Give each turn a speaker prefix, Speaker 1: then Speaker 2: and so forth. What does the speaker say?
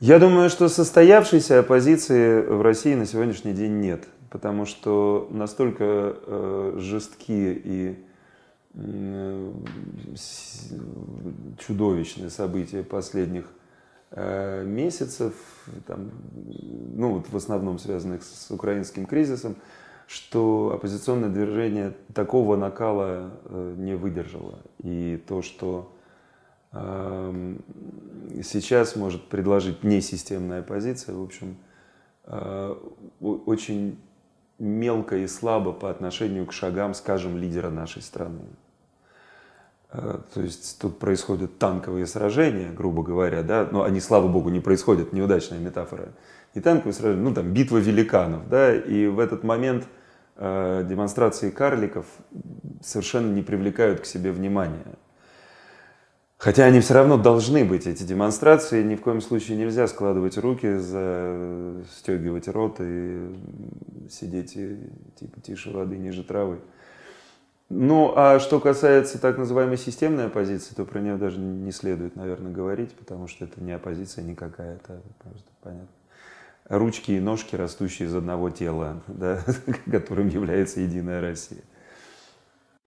Speaker 1: Я думаю, что состоявшейся оппозиции в России на сегодняшний день нет, потому что настолько э, жесткие и э, чудовищные события последних э, месяцев, там, ну вот в основном связанных с украинским кризисом, что оппозиционное движение такого накала э, не выдержало. И то, что сейчас может предложить несистемная оппозиция, в общем, а, очень мелко и слабо по отношению к шагам, скажем, лидера нашей страны. А, то есть тут происходят танковые сражения, грубо говоря, да, но они, слава богу, не происходят, неудачная метафора. И танковые сражения, ну там битва великанов, да, и в этот момент а, демонстрации карликов совершенно не привлекают к себе внимания. Хотя они все равно должны быть, эти демонстрации. Ни в коем случае нельзя складывать руки, застегивать рот и сидеть и, типа тише воды, ниже травы. Ну, а что касается так называемой системной оппозиции, то про нее даже не следует, наверное, говорить, потому что это не оппозиция никакая, это просто понятно. Ручки и ножки, растущие из одного тела, да, которым является Единая Россия.